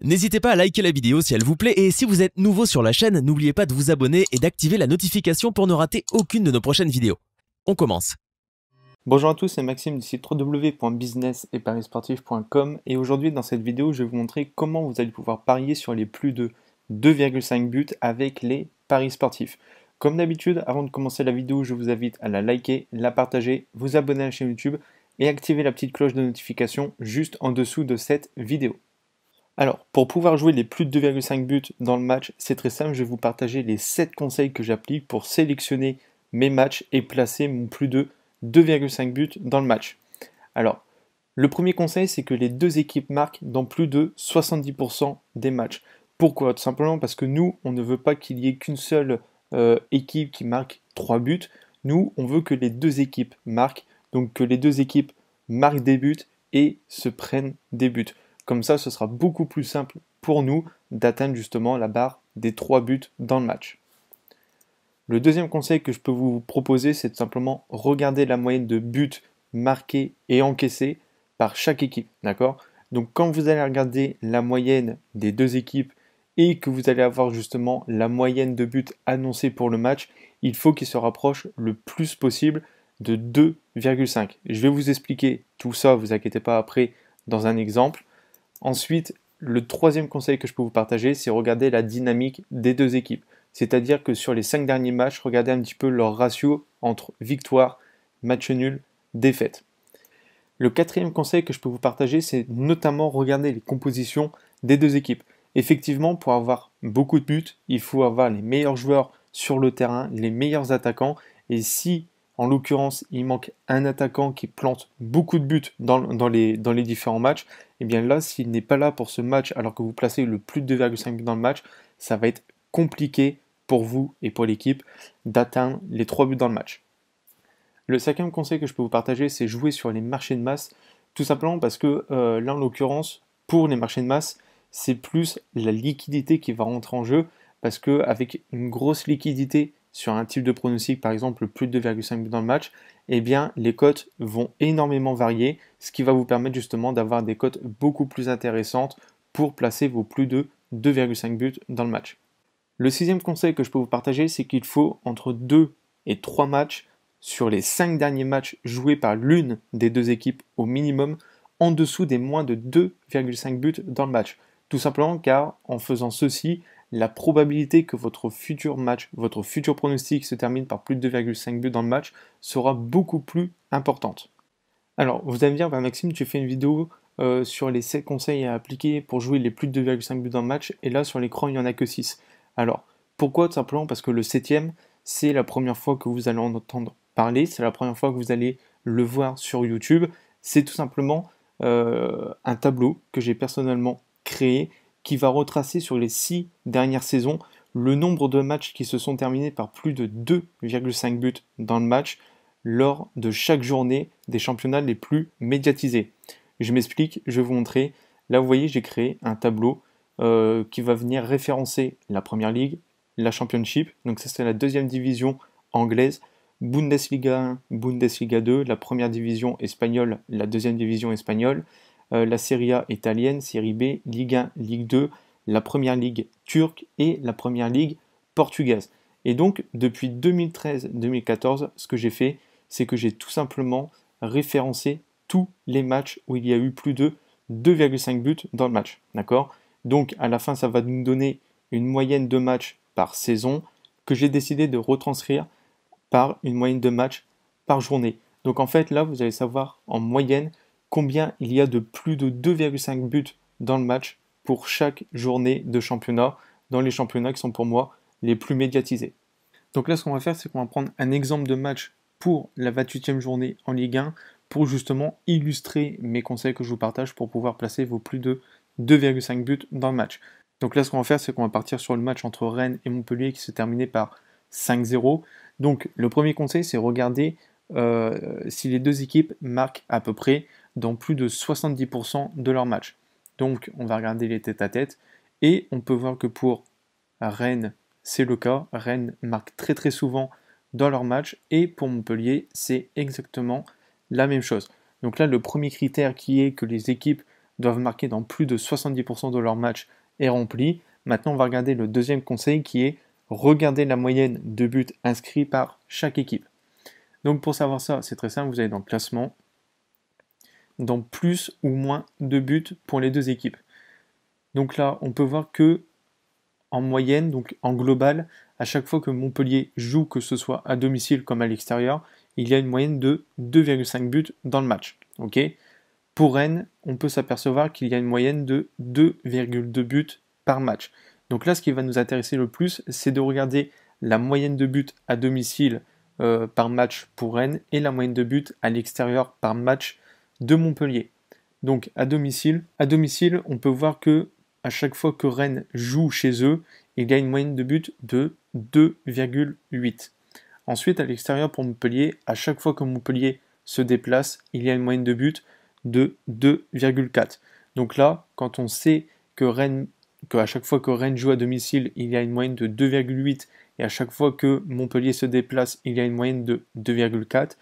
N'hésitez pas à liker la vidéo si elle vous plaît et si vous êtes nouveau sur la chaîne, n'oubliez pas de vous abonner et d'activer la notification pour ne rater aucune de nos prochaines vidéos. On commence Bonjour à tous, c'est Maxime du site www.business et parisportif.com et aujourd'hui dans cette vidéo je vais vous montrer comment vous allez pouvoir parier sur les plus de 2,5 buts avec les paris sportifs. Comme d'habitude, avant de commencer la vidéo, je vous invite à la liker, la partager, vous abonner à la chaîne YouTube et activer la petite cloche de notification juste en dessous de cette vidéo. Alors, pour pouvoir jouer les plus de 2,5 buts dans le match, c'est très simple, je vais vous partager les 7 conseils que j'applique pour sélectionner mes matchs et placer mon plus de 2,5 buts dans le match. Alors, le premier conseil, c'est que les deux équipes marquent dans plus de 70% des matchs. Pourquoi Tout simplement parce que nous, on ne veut pas qu'il y ait qu'une seule euh, équipe qui marque 3 buts. Nous, on veut que les deux équipes marquent, donc que les deux équipes marquent des buts et se prennent des buts. Comme ça, ce sera beaucoup plus simple pour nous d'atteindre justement la barre des 3 buts dans le match. Le deuxième conseil que je peux vous proposer, c'est simplement regarder la moyenne de buts marqués et encaissés par chaque équipe. D'accord Donc quand vous allez regarder la moyenne des deux équipes et que vous allez avoir justement la moyenne de buts annoncée pour le match, il faut qu'il se rapproche le plus possible de 2,5. Je vais vous expliquer tout ça, vous inquiétez pas après, dans un exemple. Ensuite, le troisième conseil que je peux vous partager, c'est regarder la dynamique des deux équipes. C'est-à-dire que sur les cinq derniers matchs, regardez un petit peu leur ratio entre victoire, match nul, défaite. Le quatrième conseil que je peux vous partager, c'est notamment regarder les compositions des deux équipes. Effectivement, pour avoir beaucoup de buts, il faut avoir les meilleurs joueurs sur le terrain, les meilleurs attaquants. Et si en l'occurrence, il manque un attaquant qui plante beaucoup de buts dans, les, différents matchs. Et eh bien là, s'il n'est pas là pour ce match, alors que vous placez le plus de 2,5 buts dans le match, ça va être compliqué pour vous et pour l'équipe d'atteindre les 3 buts dans le match. Le cinquième conseil que je peux vous partager, c'est jouer sur les marchés de masse, tout simplement parce que euh, là, en l'occurrence, pour les marchés de masse, c'est plus la liquidité qui va rentrer en jeu, parce qu'avec une grosse liquidité sur un type de pronostic, par exemple plus de 2,5 buts dans le match, eh bien les cotes vont énormément varier, ce qui va vous permettre justement d'avoir des cotes beaucoup plus intéressantes pour placer vos plus de 2,5 buts dans le match. Le sixième conseil que je peux vous partager, c'est qu'il faut entre 2 et 3 matchs sur les 5 derniers matchs joués par l'une des deux équipes au minimum en dessous des moins de 2,5 buts dans le match. Tout simplement car en faisant ceci, la probabilité que votre futur match, votre futur pronostic se termine par plus de 2,5 buts dans le match sera beaucoup plus importante. Alors, vous allez me dire, Maxime, tu fais une vidéo euh, sur les 7 conseils à appliquer pour jouer les plus de 2,5 buts dans le match, et là, sur l'écran, il n'y en a que 6. Alors, pourquoi Tout simplement parce que le 7ème, c'est la première fois que vous allez en entendre parler, c'est la première fois que vous allez le voir sur YouTube. C'est tout simplement euh, un tableau que j'ai personnellement créé qui va retracer sur les six dernières saisons le nombre de matchs qui se sont terminés par plus de 2,5 buts dans le match lors de chaque journée des championnats les plus médiatisés. Je m'explique, je vais vous montrer. Là, vous voyez, j'ai créé un tableau euh, qui va venir référencer la Première Ligue, la Championship, donc ça c'est la deuxième division anglaise, Bundesliga 1, Bundesliga 2, la première division espagnole, la deuxième division espagnole, euh, la Serie A italienne, Serie B, Ligue 1, Ligue 2, la Première Ligue turque et la Première Ligue portugaise. Et donc, depuis 2013-2014, ce que j'ai fait, c'est que j'ai tout simplement référencé tous les matchs où il y a eu plus de 2,5 buts dans le match. D'accord Donc, à la fin, ça va nous donner une moyenne de matchs par saison que j'ai décidé de retranscrire par une moyenne de matchs par journée. Donc, en fait, là, vous allez savoir en moyenne combien il y a de plus de 2,5 buts dans le match pour chaque journée de championnat, dans les championnats qui sont pour moi les plus médiatisés. Donc là, ce qu'on va faire, c'est qu'on va prendre un exemple de match pour la 28e journée en Ligue 1 pour justement illustrer mes conseils que je vous partage pour pouvoir placer vos plus de 2,5 buts dans le match. Donc là, ce qu'on va faire, c'est qu'on va partir sur le match entre Rennes et Montpellier qui s'est terminé par 5-0. Donc le premier conseil, c'est regarder euh, si les deux équipes marquent à peu près dans plus de 70% de leurs matchs. Donc on va regarder les têtes à tête et on peut voir que pour Rennes, c'est le cas. Rennes marque très très souvent dans leurs matchs et pour Montpellier, c'est exactement la même chose. Donc là, le premier critère qui est que les équipes doivent marquer dans plus de 70% de leurs matchs est rempli. Maintenant, on va regarder le deuxième conseil qui est regarder la moyenne de buts inscrits par chaque équipe. Donc pour savoir ça, c'est très simple, vous allez dans le classement, dans plus ou moins de buts pour les deux équipes. Donc là, on peut voir que en moyenne, donc en global, à chaque fois que Montpellier joue, que ce soit à domicile comme à l'extérieur, il y a une moyenne de 2,5 buts dans le match. pour Rennes, on peut s'apercevoir qu'il y a une moyenne de 2,2 buts par match. Donc là, ce qui va nous intéresser le plus, c'est de regarder la moyenne de buts à domicile euh, par match pour Rennes et la moyenne de buts à l'extérieur par match de Montpellier. Donc à domicile, à domicile, on peut voir que à chaque fois que Rennes joue chez eux, il y a une moyenne de but de 2,8. Ensuite, à l'extérieur pour Montpellier, à chaque fois que Montpellier se déplace, il y a une moyenne de but de 2,4. Donc là, quand on sait que Rennes que à chaque fois que Rennes joue à domicile, il y a une moyenne de 2,8 et à chaque fois que Montpellier se déplace, il y a une moyenne de 2,4,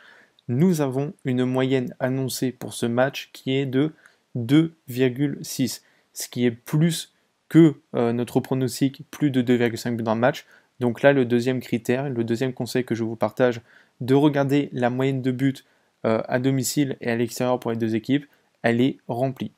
nous avons une moyenne annoncée pour ce match qui est de 2,6, ce qui est plus que euh, notre pronostic, plus de 2,5 buts dans le match. Donc là, le deuxième critère, le deuxième conseil que je vous partage, de regarder la moyenne de buts euh, à domicile et à l'extérieur pour les deux équipes, elle est remplie.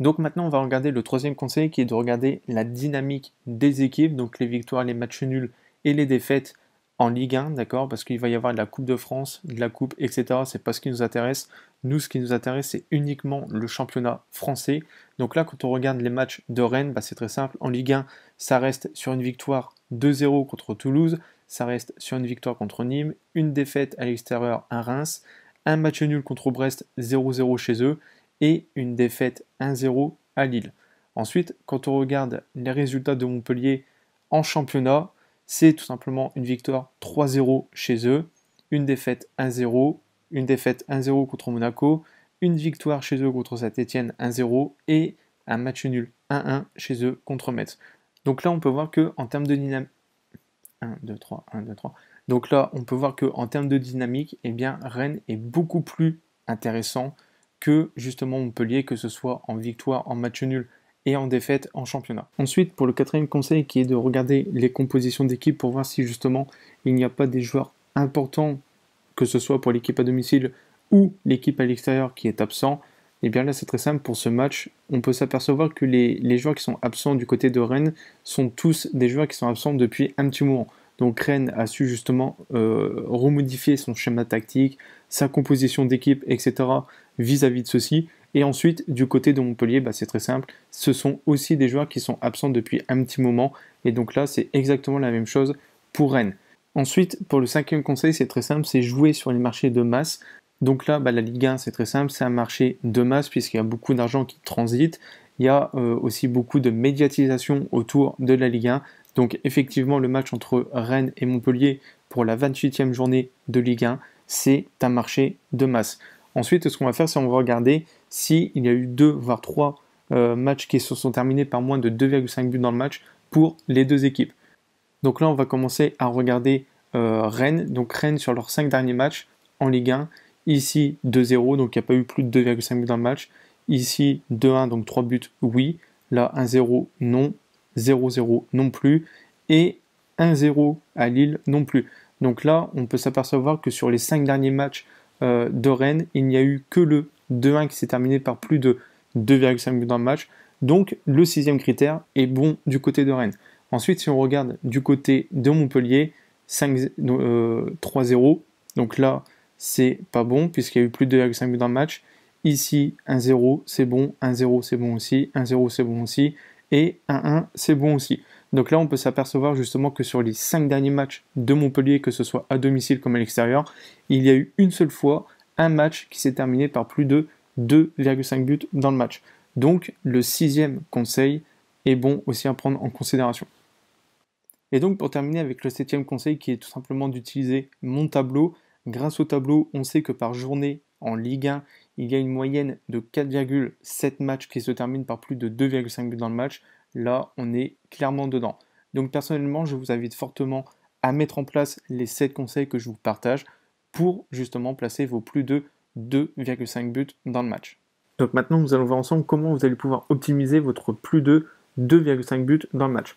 Donc maintenant, on va regarder le troisième conseil qui est de regarder la dynamique des équipes, donc les victoires, les matchs nuls et les défaites en Ligue 1, d'accord Parce qu'il va y avoir de la Coupe de France, de la Coupe, etc. C'est pas ce qui nous intéresse. Nous, ce qui nous intéresse, c'est uniquement le championnat français. Donc là, quand on regarde les matchs de Rennes, bah, c'est très simple. En Ligue 1, ça reste sur une victoire 2-0 contre Toulouse. Ça reste sur une victoire contre Nîmes, une défaite à l'extérieur à Reims, un match nul contre Brest 0-0 chez eux et une défaite 1-0 à Lille. Ensuite, quand on regarde les résultats de Montpellier en championnat, c'est tout simplement une victoire 3-0 chez eux, une défaite 1-0, une défaite 1-0 contre Monaco, une victoire chez eux contre Saint-Etienne 1-0 et un match nul 1-1 chez eux contre Metz. Donc là, on peut voir que en termes de dynamique. 1, 2, 3, 1, 2, 3. Donc là, on peut voir que termes de dynamique, eh bien, Rennes est beaucoup plus intéressant que justement Montpellier, que ce soit en victoire, en match nul et en défaite en championnat. Ensuite, pour le quatrième conseil qui est de regarder les compositions d'équipe pour voir si justement il n'y a pas des joueurs importants, que ce soit pour l'équipe à domicile ou l'équipe à l'extérieur qui est absent. Et eh bien là, c'est très simple. Pour ce match, on peut s'apercevoir que les, joueurs qui sont absents du côté de Rennes sont tous des joueurs qui sont absents depuis un petit moment. Donc Rennes a su justement euh, remodifier son schéma tactique, sa composition d'équipe, etc. vis à -vis de ceci. Et ensuite, du côté de Montpellier, bah, c'est très simple. Ce sont aussi des joueurs qui sont absents depuis un petit moment. Et donc là, c'est exactement la même chose pour Rennes. Ensuite, pour le cinquième conseil, c'est très simple, c'est jouer sur les marchés de masse. Donc là, bah, la Ligue 1, c'est très simple, c'est un marché de masse puisqu'il y a beaucoup d'argent qui transite. Il y a euh, aussi beaucoup de médiatisation autour de la Ligue 1. Donc effectivement, le match entre Rennes et Montpellier pour la 28e journée de Ligue 1, c'est un marché de masse. Ensuite, ce qu'on va faire, c'est on va regarder s'il il y a eu deux, voire trois euh, matchs qui se sont terminés par moins de 2,5 buts dans le match pour les deux équipes. Donc là, on va commencer à regarder euh, Rennes. Donc Rennes sur leurs 5 derniers matchs en Ligue 1. Ici 2-0, donc il n'y a pas eu plus de 2,5 buts dans le match. Ici 2-1, donc 3 buts, oui. Là 1-0, non. 0-0, non plus. Et 1-0 à Lille, non plus. Donc là, on peut s'apercevoir que sur les 5 derniers matchs euh, de Rennes, il n'y a eu que le 2-1 qui s'est terminé par plus de 2,5 buts dans le match. Donc le sixième critère est bon du côté de Rennes. Ensuite, si on regarde du côté de Montpellier, 5, 3-0. Euh, Donc là, c'est pas bon puisqu'il y a eu plus de 2,5 buts dans le match. Ici, 1-0, c'est bon. 1-0, c'est bon aussi. 1-0, c'est bon aussi. Et 1-1, c'est bon aussi. Donc là, on peut s'apercevoir justement que sur les 5 derniers matchs de Montpellier, que ce soit à domicile comme à l'extérieur, il y a eu une seule fois un match qui s'est terminé par plus de 2,5 buts dans le match. Donc le sixième conseil est bon aussi à prendre en considération. Et donc pour terminer avec le septième conseil qui est tout simplement d'utiliser mon tableau. Grâce au tableau, on sait que par journée en Ligue 1, il y a une moyenne de 4,7 matchs qui se terminent par plus de 2,5 buts dans le match. Là, on est clairement dedans. Donc personnellement, je vous invite fortement à mettre en place les 7 conseils que je vous partage pour justement placer vos plus de 2,5 buts dans le match. Donc maintenant, nous allons voir ensemble comment vous allez pouvoir optimiser votre plus de 2,5 buts dans le match.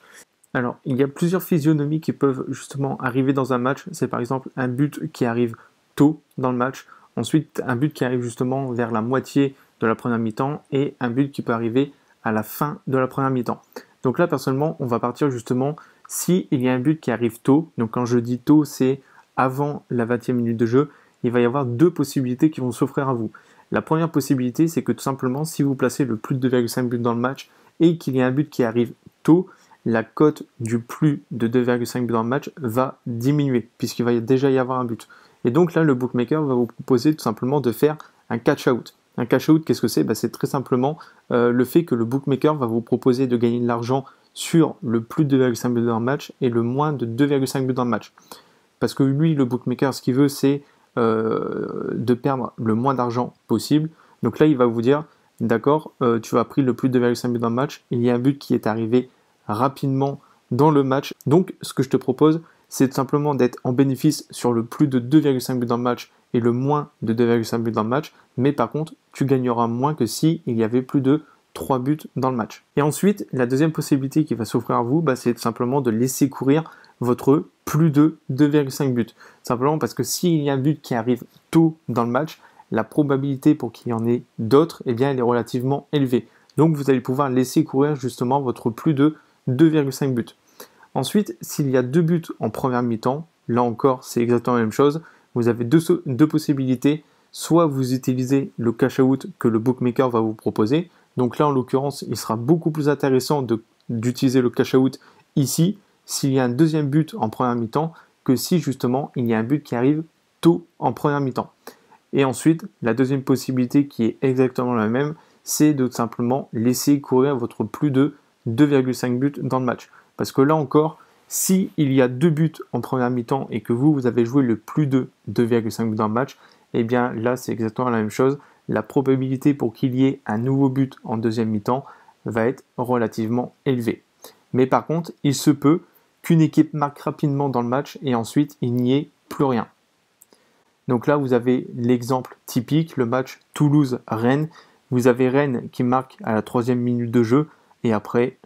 Alors, il y a plusieurs physionomies qui peuvent justement arriver dans un match. C'est par exemple un but qui arrive tôt dans le match, ensuite un but qui arrive justement vers la moitié de la première mi-temps et un but qui peut arriver à la fin de la première mi-temps. Donc là, personnellement, on va partir justement si il y a un but qui arrive tôt. Donc quand je dis tôt, c'est avant la 20e minute de jeu, il va y avoir deux possibilités qui vont s'offrir à vous. La première possibilité, c'est que tout simplement, si vous placez le plus de 2,5 buts dans le match et qu'il y a un but qui arrive tôt, la cote du plus de 2,5 buts dans le match va diminuer, puisqu'il va déjà y avoir un but. Et donc là, le bookmaker va vous proposer tout simplement de faire un catch-out. Un catch out qu'est-ce que c'est bah, C'est très simplement euh, le fait que le bookmaker va vous proposer de gagner de l'argent sur le plus de 2,5 buts dans le match et le moins de 2,5 buts dans le match parce que lui, le bookmaker, ce qu'il veut, c'est euh, de perdre le moins d'argent possible. Donc là, il va vous dire, d'accord, euh, tu as pris le plus de 2,5 buts dans le match, il y a un but qui est arrivé rapidement dans le match. Donc ce que je te propose, c'est simplement d'être en bénéfice sur le plus de 2,5 buts dans le match et le moins de 2,5 buts dans le match, mais par contre, tu gagneras moins que si il y avait plus de 3 buts dans le match. Et ensuite, la deuxième possibilité qui va s'offrir à vous, bah, c'est simplement de laisser courir votre plus de 2,5 buts. Simplement parce que s'il y a un but qui arrive tôt dans le match, la probabilité pour qu'il y en ait d'autres, eh bien, elle est relativement élevée. Donc vous allez pouvoir laisser courir justement votre plus de 2,5 buts. Ensuite, s'il y a deux buts en première mi-temps, là encore c'est exactement la même chose, vous avez deux possibilités, soit vous utilisez le cash-out que le bookmaker va vous proposer, donc là, en l'occurrence, il sera beaucoup plus intéressant d'utiliser le cash out ici s'il y a un deuxième but en première mi-temps que si justement il y a un but qui arrive tôt en première mi-temps. Et ensuite, la deuxième possibilité qui est exactement la même, c'est de simplement laisser courir votre plus de 2,5 buts dans le match. Parce que là encore, si il y a deux buts en première mi-temps et que vous, vous avez joué le plus de 2,5 buts dans le match, eh bien là, c'est exactement la même chose la probabilité pour qu'il y ait un nouveau but en deuxième mi-temps va être relativement élevée. Mais par contre, il se peut qu'une équipe marque rapidement dans le match et ensuite il n'y ait plus rien. Donc là, vous avez l'exemple typique, le match Toulouse-Rennes. Vous avez Rennes qui marque à la troisième minute de jeu et après,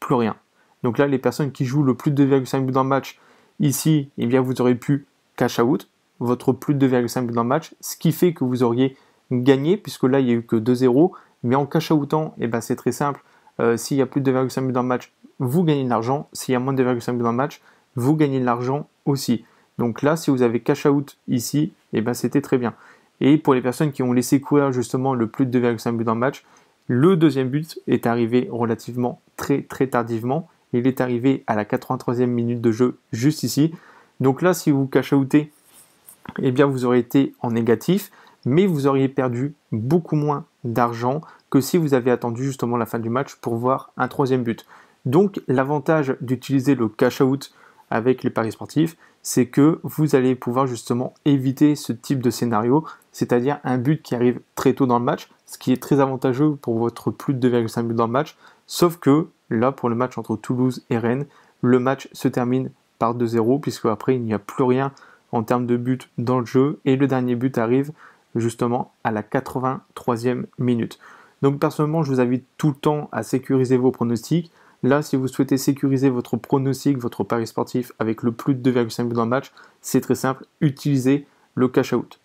plus rien. Donc là, les personnes qui jouent le plus de 2,5 buts dans le match, ici, eh bien, vous aurez pu cash out votre plus de 2,5 buts dans le match, ce qui fait que vous auriez gagner, puisque là, il n'y a eu que 2-0. Mais en cash outant, et eh ben, c'est très simple. Euh, s'il y a plus de 2,5 buts dans le match, vous gagnez de l'argent. S'il y a moins de 2,5 buts dans le match, vous gagnez de l'argent aussi. Donc là, si vous avez cash out ici, et eh ben, c'était très bien. Et pour les personnes qui ont laissé courir justement le plus de 2,5 buts dans le match, le deuxième but est arrivé relativement très très tardivement. Il est arrivé à la 83e minute de jeu juste ici. Donc là, si vous cash outez, eh bien vous aurez été en négatif mais vous auriez perdu beaucoup moins d'argent que si vous avez attendu justement la fin du match pour voir un troisième but. Donc l'avantage d'utiliser le cash out avec les paris sportifs, c'est que vous allez pouvoir justement éviter ce type de scénario, c'est-à-dire un but qui arrive très tôt dans le match, ce qui est très avantageux pour votre plus de 2,5 buts dans le match, sauf que là pour le match entre Toulouse et Rennes, le match se termine par 2-0 puisque après il n'y a plus rien en termes de buts dans le jeu et le dernier but arrive justement à la 83e minute. Donc personnellement, je vous invite tout le temps à sécuriser vos pronostics. Là, si vous souhaitez sécuriser votre pronostic, votre pari sportif avec le plus de 2,5 buts dans le match, c'est très simple, utilisez le cash out.